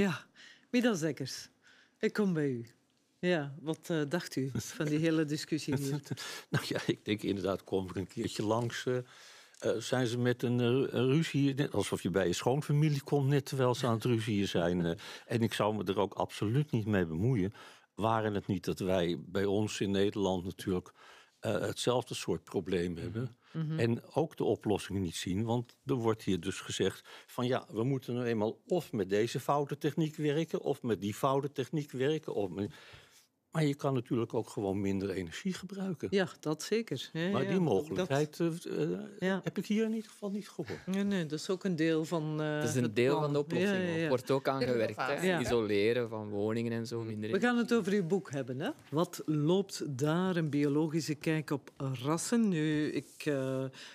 Ja, middelzekkers. Ik kom bij u. Ja, wat eh, dacht u van die hele discussie hier? nou ja, ik denk inderdaad, kom ik een keertje langs. Eh, eh, zijn ze met een, ruzie, net alsof je bij je schoonfamilie komt, net terwijl ze aan het ruzieën zijn. en ik zou me er ook absoluut niet mee bemoeien. Waren het niet dat wij bij ons in Nederland natuurlijk eh, hetzelfde soort probleem mhm. hebben. Mhm. En ook de oplossingen niet zien. Want er wordt hier dus gezegd van ja, we moeten nu eenmaal of met deze foute techniek werken, of met die foute techniek werken. Of met... Maar je kan natuurlijk ook gewoon minder energie gebruiken. Ja, dat zeker. maar die mogelijkheid eh, eh, heb ik hier in ieder geval niet gehoord. Nee, nee dat is ook een deel van. Eh, is een deel van de oplossing. Wordt ook aangewerkt. Hè? Isoleren van woningen en zo. Mm. Minder We gaan het over uw boek hebben. Hè? Wat loopt daar? Een biologische kijk op rassen. Nu, ik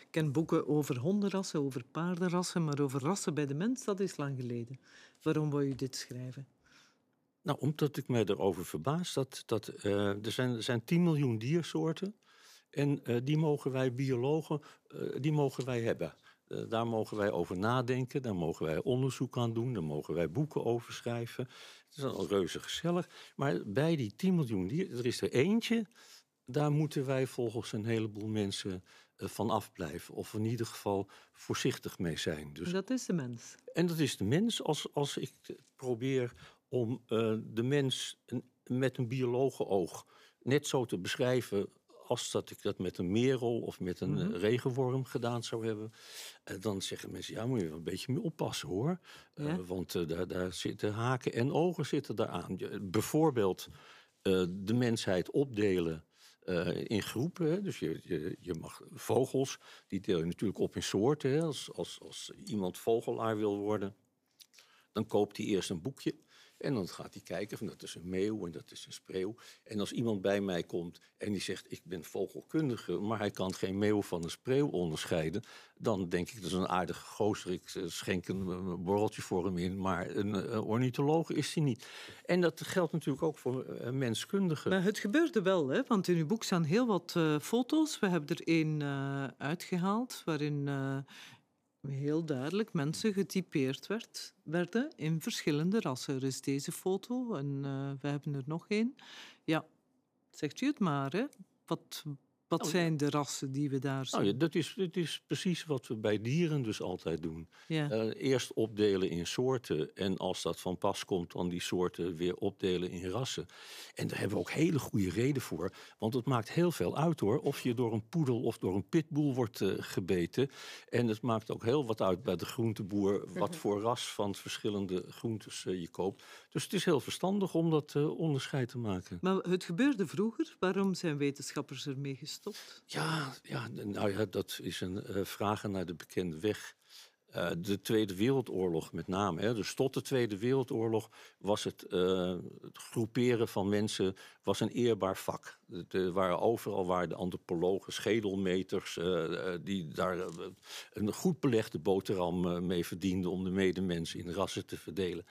ken boeken over hondenrassen, over paardenrassen. Maar over rassen bij de mens, dat is lang geleden. Waarom wou je dit schrijven? Nou, omdat ik mij erover verbaas dat, dat eh, er, zijn, er zijn 10 miljoen diersoorten. En eh, die mogen wij biologen, eh, die mogen wij hebben. daar mogen wij over nadenken, daar mogen wij onderzoek aan doen, daar mogen wij boeken over schrijven. Het is al reuze gezellig. Maar bij die 10 miljoen dieren, er is er eentje, daar moeten wij volgens een heleboel mensen van afblijven. Of in ieder geval voorzichtig mee zijn. Dus, dat is de mens. En dat is de mens als, als ik probeer om eh, de mens met een oog net zo te beschrijven als dat ik dat met een merel of met een mhm. eh, regenworm gedaan zou hebben, eh, dan zeggen mensen, ja, moet je wel een beetje mee oppassen hoor. want daar, daar zitten haken en ogen zitten daaraan. Bijvoorbeeld de mensheid opdelen in groepen. Dus je, je, je, mag vogels, die deel je natuurlijk op in soorten. Hè? Als, als, als iemand vogelaar wil worden, dan koopt hij eerst een boekje. En dan gaat hij kijken van dat is een meeuw en dat is een spreeuw. En als iemand bij mij komt en die zegt ik ben vogelkundige, maar hij kan geen meeuw van een spreeuw onderscheiden, dan denk ik dat is een aardige gozer. Ik eh, schenk eh, een borreltje voor hem in, maar een eh, ornitholoog is hij niet. En dat geldt natuurlijk ook voor menskundigen. Maar het gebeurde wel, hè? want in uw boek staan heel wat foto's. We hebben er één uitgehaald waarin heel duidelijk mensen getypeerd werd, werden in verschillende rassen. Er is deze foto en eh, we hebben er nog één. Ja, zegt u het maar. Hè? Wat, wat oh, zijn de rassen die we daar nou zien? dat, is, dat is precies wat we bij dieren dus altijd doen. Eh, eerst opdelen in soorten. En als dat van pas komt, dan die soorten weer opdelen in rassen. En daar hebben we ook hele goede reden voor. Want het maakt heel veel uit hoor. Of je door een poedel of door een pitboel wordt eh, gebeten. En het maakt ook heel wat uit bij de groenteboer. wat mhm. voor ras van verschillende groentes eh, je koopt. Dus het is heel verstandig om dat onderscheid te maken. Maar het gebeurde vroeger. Waarom zijn wetenschappers ermee gestopt? Ja, ja nou ja, dat is een uh, vragen naar de bekende weg. Eh, de Tweede Wereldoorlog met name. Hè. Dus tot de Tweede Wereldoorlog was het, eh, groeperen van mensen was een eerbaar vak. Er eh, waren overal waar de antropologen, schedelmeters, die daar een goed belegde boterham mee verdienden om de medemens in rassen te verdelen.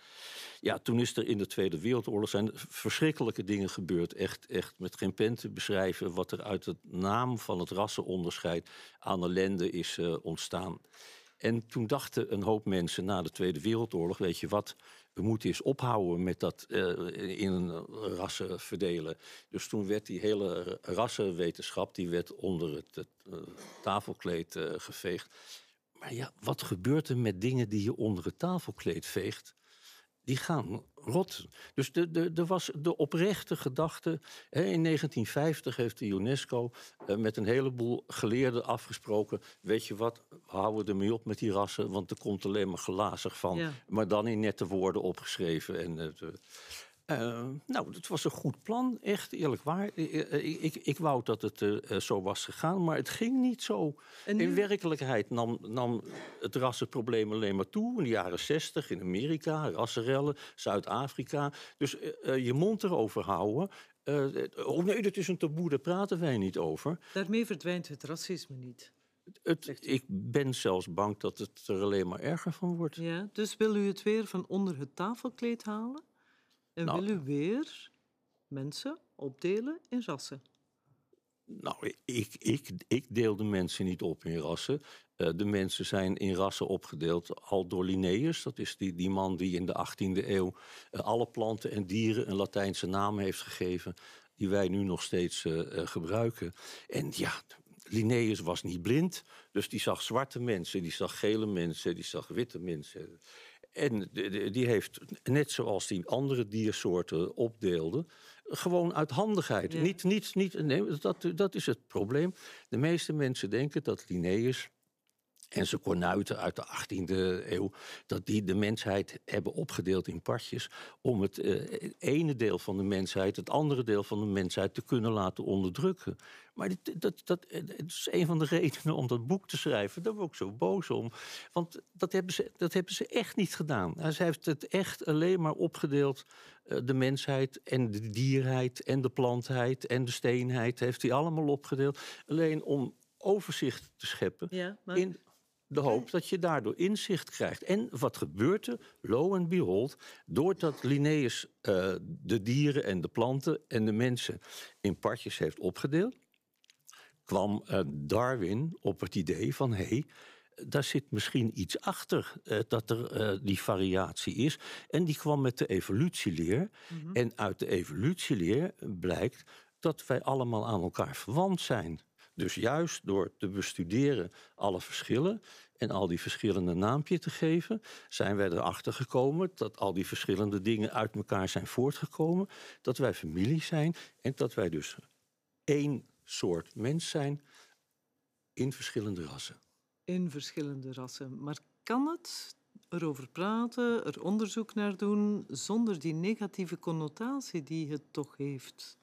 Ja, toen is er in de Tweede Wereldoorlog zijn verschrikkelijke dingen gebeurd. Echt, echt met geen pen te beschrijven wat er uit de naam van het rassenonderscheid aan ellende is ontstaan. En toen dachten een hoop mensen na de Tweede Wereldoorlog, weet je wat, we moeten eens ophouden met dat eh, in rassen verdelen. Dus toen werd die hele rassenwetenschap, die werd onder het eh, tafelkleed eh, geveegd. Maar ja, wat gebeurt er met dingen die je onder het tafelkleed veegt? Die gaan rot. Dus er de, de, was de oprechte gedachte. Hè, in 1950 heeft de UNESCO eh, met een heleboel geleerden afgesproken. Weet je wat, we er mee op met die rassen, want er komt alleen maar glazig van. Maar dan in nette woorden opgeschreven. En, eh, eh, nou, het was een goed plan, echt eerlijk waar. Eh, eh, ik, ik, ik wou dat het zo was gegaan, maar het ging niet zo. In werkelijkheid nam, nam het rassenprobleem alleen maar toe. In de jaren zestig in Amerika, rassenrellen, Zuid-Afrika. Dus je mond erover houden. oh nee, dat is een taboe, daar praten wij niet over. Daarmee verdwijnt het racisme niet. Het, ik ben zelfs bang dat het er alleen maar erger van wordt. Ja, dus wil u het weer van onder het tafelkleed halen? En nou, willen weer mensen opdelen in rassen? Nou, ik, ik, ik deel de mensen niet op in rassen. Eh, de mensen zijn in rassen opgedeeld al door Linnaeus. Dat is die, die man die in de 18e eeuw eh, alle planten en dieren een Latijnse naam heeft gegeven. Die wij nu nog steeds eh, gebruiken. En ja, Linnaeus was niet blind. Dus die zag zwarte mensen, die zag gele mensen, die zag witte mensen. En die heeft, net zoals die andere diersoorten opdeelden, gewoon uit handigheid. Niet, niet, niet, nee, dat, dat is het probleem. De meeste mensen denken dat Linnaeus en ze kornuiten uit de 18e eeuw, dat die de mensheid hebben opgedeeld in partjes om het eh, ene deel van de mensheid, het andere deel van de mensheid te kunnen laten onderdrukken. Maar dit, dat, eh, dat, is een van de redenen om dat boek te schrijven. Daar word ik zo boos om. Want dat hebben ze, dat hebben ze echt niet gedaan. Hij nou, heeft het echt alleen maar opgedeeld. Eh, de mensheid en de dierheid en de plantheid en de steenheid heeft hij allemaal opgedeeld. Alleen om overzicht te scheppen ja, maar... in de hoop dat je daardoor inzicht krijgt. En wat gebeurt er? Lo and behold, doordat Linnaeus eh, de dieren en de planten en de mensen in partjes heeft opgedeeld, kwam eh, Darwin op het idee van hé. Hey, daar zit misschien iets achter eh, dat er die variatie is. En die kwam met de evolutieleer. Mhm. En uit de evolutieleer blijkt dat wij allemaal aan elkaar verwant zijn. Dus juist door te bestuderen alle verschillen en al die verschillende naampjes te geven, zijn wij erachter gekomen dat al die verschillende dingen uit elkaar zijn voortgekomen, dat wij familie zijn en dat wij dus één soort mens zijn in verschillende rassen. In verschillende rassen. Maar kan het erover praten, er onderzoek naar doen, zonder die negatieve connotatie die het toch heeft?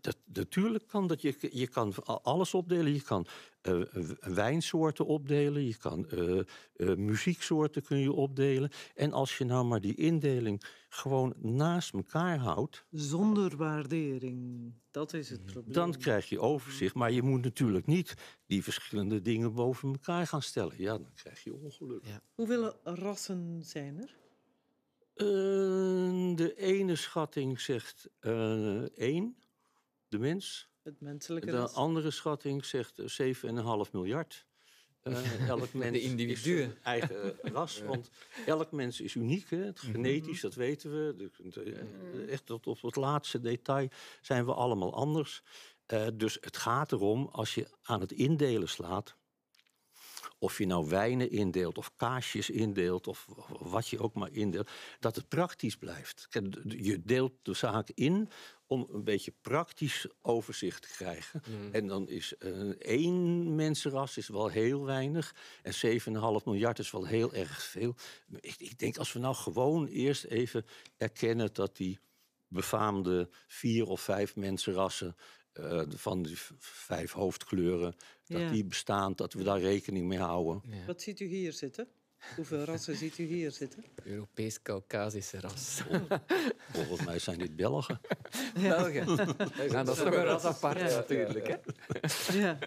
Dat, natuurlijk kan dat. Je, je kan alles opdelen. Je kan eh, wijnsoorten opdelen. Je kan eh, eh, muzieksoorten kun je opdelen. En als je nou maar die indeling gewoon naast elkaar houdt. Zonder waardering. Dat is het mhm. probleem. Dan krijg je overzicht. Maar je moet natuurlijk niet die verschillende dingen boven elkaar gaan stellen. Ja, dan krijg je ongeluk. Hoeveel rassen zijn er? de ene schatting zegt één de mens. Het menselijke. De andere schatting zegt 7,5 eh, miljard. Uh, elk mens de individu eigen ras. Want elk mens is uniek. Hè? Mhm. genetisch, dat weten we. Eh, echt tot op het laatste detail zijn we allemaal anders. dus het gaat erom, als je aan het indelen slaat. Of je nou wijnen indeelt, of kaasjes indeelt, of wat je ook maar indeelt, dat het praktisch blijft. Je deelt de zaak in om een beetje praktisch overzicht te krijgen. Mm. En dan is uh, één mensenras is wel heel weinig. En 7,5 miljard is wel heel erg veel. Ik, ik, denk als we nou gewoon eerst even erkennen dat die befaamde vier of vijf mensenrassen. Eh, van die vijf hoofdkleuren, dat die bestaan, dat we daar rekening mee houden. Wat ziet u hier zitten? Hoeveel rassen ziet u hier zitten? Europees-Caucasische ras. Oh, volgens mij zijn dit Belgen. Ja. Belgen. Ja, dat is toch een ras apart, natuurlijk. Hè? Ja.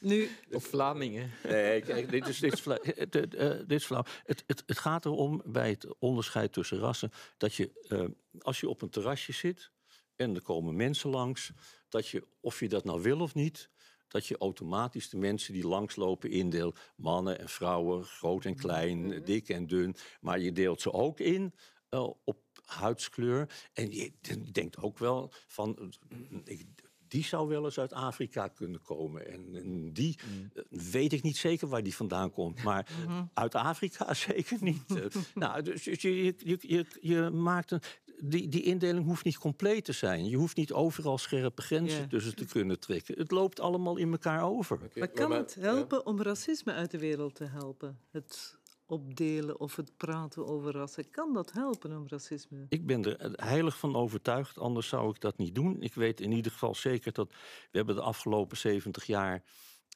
Nu. Of Vlamingen. Nee, kijk, dit is, dit Vla eh, eh, dit, dit Vla het, het, het, gaat erom bij het onderscheid tussen rassen. dat je, eh, als je op een terrasje zit en er komen mensen langs. dat je, of je dat nou wil of niet dat je automatisch de mensen die langslopen indeelt. Mannen en vrouwen, groot en klein, mhm. dik en dun. Maar je deelt ze ook in eh, op huidskleur. En je denkt ook wel van. Eh, ik, die zou wel eens uit Afrika kunnen komen. En, die mhm. eh, weet ik niet zeker waar die vandaan komt. Maar mhm. uit Afrika zeker niet. nou, dus, dus je, je, je, maakt een die, die indeling hoeft niet compleet te zijn. Je hoeft niet overal scherpe grenzen tussen te kunnen trekken. Het loopt allemaal in elkaar over. maar kan het helpen om racisme uit de wereld te helpen? Het opdelen of het praten over rassen. Kan dat helpen om racisme? Ik ben er heilig van overtuigd, anders zou ik dat niet doen. Ik weet in ieder geval zeker dat we hebben de afgelopen 70 jaar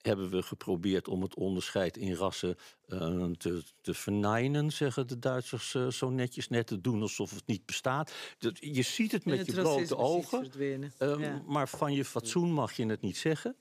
hebben we geprobeerd om het onderscheid in rassen eh, te, te vernijnen, zeggen de Duitsers eh, zo netjes, net te doen alsof het niet bestaat. Dat, je ziet het met je grote ogen, eh, maar van je fatsoen mag je het niet zeggen.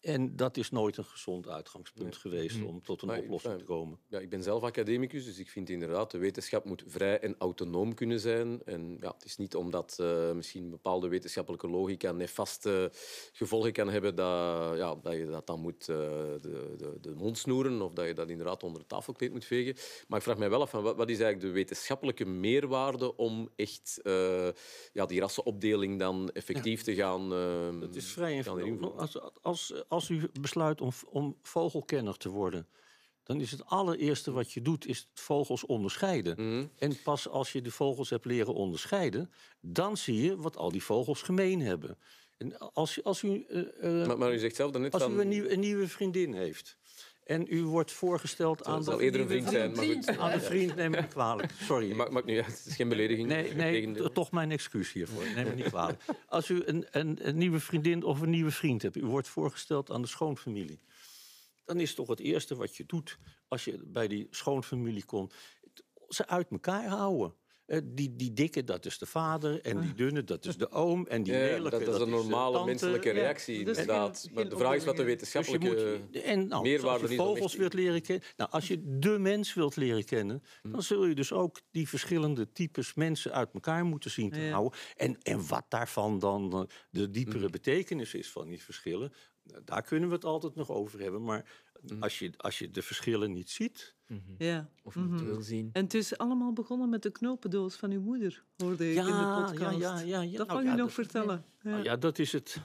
En dat is nooit een gezond uitgangspunt geweest mhm. om tot een oplossing te komen. Ja, ik ben zelf academicus, dus ik vind inderdaad, de wetenschap moet vrij en autonoom kunnen zijn. En ja, het is niet omdat uh, misschien bepaalde wetenschappelijke logica nefaste gevolgen kan hebben, dat, ja, dat je dat dan moet eh, de, de, de, mond snoeren of dat je dat inderdaad onder tafel tafelkleed moet vegen. Maar ik vraag mij wel af, van, wat, is eigenlijk de wetenschappelijke meerwaarde om echt eh, ja, die rassenopdeling dan effectief te gaan... dat ehm, is vrij eenvoudig. Als, als als u besluit om, om vogelkenner te worden, dan is het allereerste wat je doet, is vogels onderscheiden. Mhm. En pas als je de vogels hebt leren onderscheiden, dan zie je wat al die vogels gemeen hebben. En als, als u, eh, eh, maar, maar, u zegt zelf dan niet als u een nieuwe vriendin heeft en u wordt voorgesteld aan de... eerder een vriend zijn, maar goed. Aan de vriend neem me niet kwalijk, sorry. Maakt maak nu het is geen belediging. Nee, nee toch mijn excuus hiervoor, neem me niet kwalijk. Als u een, een, een, nieuwe vriendin of een nieuwe vriend hebt... u wordt voorgesteld aan de schoonfamilie... dan is toch het eerste wat je doet als je bij die schoonfamilie komt... ze uit elkaar houden. Eh, die, die dikke, dat is de vader. En die ah. dunne, dat is de oom. En die ja, dat, is een normale menselijke reactie, ja, inderdaad. maar de vraag is wat de dus wetenschappelijke dus moet, en, nou, Als je vogels wilt leren kennen... Nou, als je de mens wilt leren kennen... Hm. dan zul je dus ook die verschillende types mensen uit elkaar moeten zien te houden. En, en wat daarvan dan eh, de diepere hm. betekenis is van die verschillen daar kunnen we het altijd nog over hebben. Maar mhm. als, je, als je de verschillen niet ziet, mhm. ja. of niet mhm. wil zien. En het is allemaal begonnen met de knopendoos van uw moeder, hoorde ik in de podcast. Ja, ja, ja, Dat kan nou, je nog vertellen. Ja. ja, dat is het,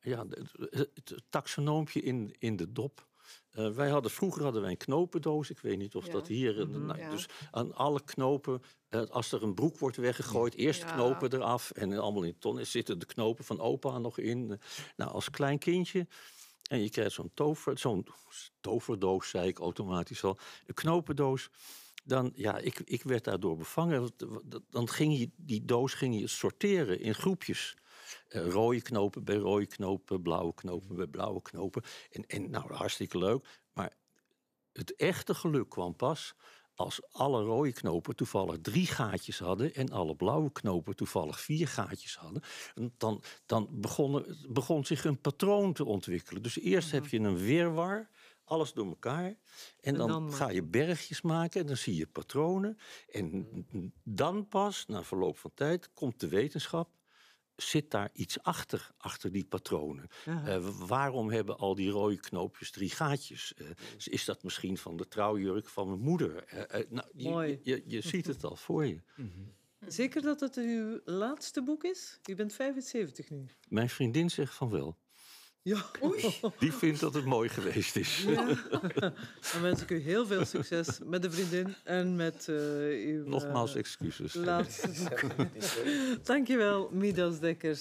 ja, het, het taxonoompje in, in de dop. Eh, wij hadden, vroeger hadden wij een knopendoos. Ik weet niet of dat hier. Mhm, dus aan alle knopen. Eh, als er een broek wordt weggegooid, eerst knopen eraf. En allemaal in ton zitten de knopen van opa nog in. nou, als klein kindje. En je krijgt zo'n tover, zo'n toverdoos, zei ik automatisch al. Een knopendoos. Dan, ja, ik, ik werd daardoor bevangen. Dan ging je, die doos ging je sorteren in groepjes. Eh, rode knopen bij rode knopen, blauwe knopen bij blauwe knopen. En, en nou, hartstikke leuk. Maar het echte geluk kwam pas als alle rode knopen toevallig drie gaatjes hadden en alle blauwe knopen toevallig vier gaatjes hadden, dan, dan begon, begon zich een patroon te ontwikkelen. Dus eerst mhm. heb je een weerwar, alles door elkaar. En, dan, ga je bergjes maken en dan zie je patronen. En mhm. dan pas, na verloop van tijd, komt de wetenschap zit daar iets achter, achter die patronen? Eh, waarom hebben al die rode knoopjes drie gaatjes? Eh, is dat misschien van de trouwjurk van mijn moeder? Eh, nou, Je, je, je, ziet het al voor je. Mhm. Zeker dat het uw laatste boek is? U bent 75 nu. Mijn vriendin zegt van wel. Ja. Oei. Die vindt dat het mooi geweest is. Ja. Dan wens ik u heel veel succes met de vriendin en met eh, uw... Nogmaals eh, excuses. Laatste Dankjewel, Midas Dekkers.